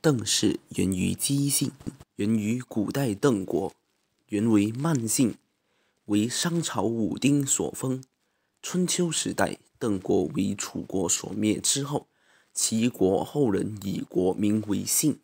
邓氏源于姬姓，源于古代邓国，原为曼姓，为商朝武丁所封。春秋时代，邓国为楚国所灭之后，齐国后人以国名为姓。